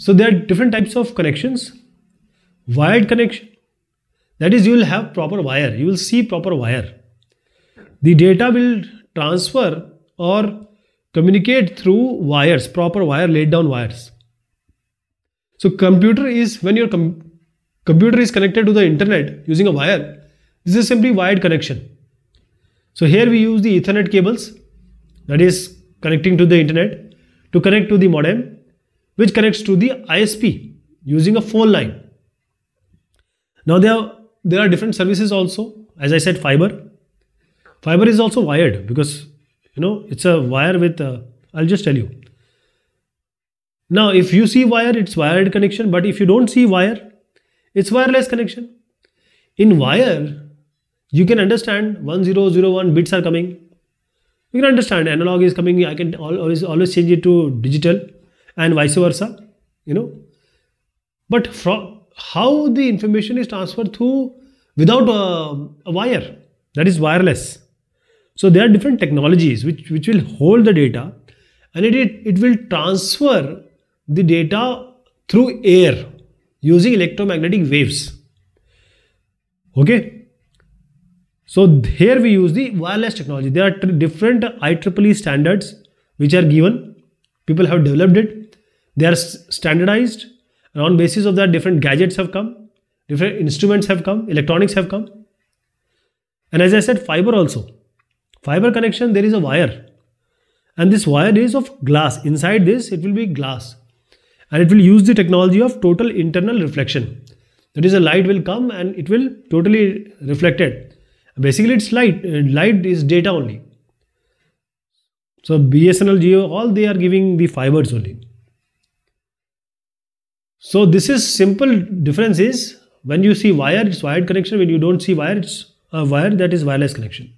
So there are different types of connections. Wired connection, that is you will have proper wire, you will see proper wire. The data will transfer or communicate through wires, proper wire, laid down wires. So computer is, when your com computer is connected to the internet using a wire, this is simply wired connection. So here we use the ethernet cables that is connecting to the internet to connect to the modem which connects to the ISP using a phone line. Now there are, there are different services also. As I said, fiber. Fiber is also wired because you know it's a wire with. Uh, I'll just tell you. Now, if you see wire, it's wired connection. But if you don't see wire, it's wireless connection. In wire, you can understand 1001 bits are coming. You can understand analog is coming. I can always always change it to digital and vice versa you know but from how the information is transferred through without a, a wire that is wireless so there are different technologies which, which will hold the data and it, it, it will transfer the data through air using electromagnetic waves okay so here we use the wireless technology. There are different IEEE standards which are given people have developed it they are standardized and on basis of that different gadgets have come different instruments have come electronics have come and as i said fiber also fiber connection there is a wire and this wire is of glass inside this it will be glass and it will use the technology of total internal reflection that is a light will come and it will totally reflected basically it's light uh, light is data only so BSNL, Geo, all they are giving the fibers only. So this is simple difference is when you see wire, it's wired connection. When you don't see wire, it's a wire that is wireless connection.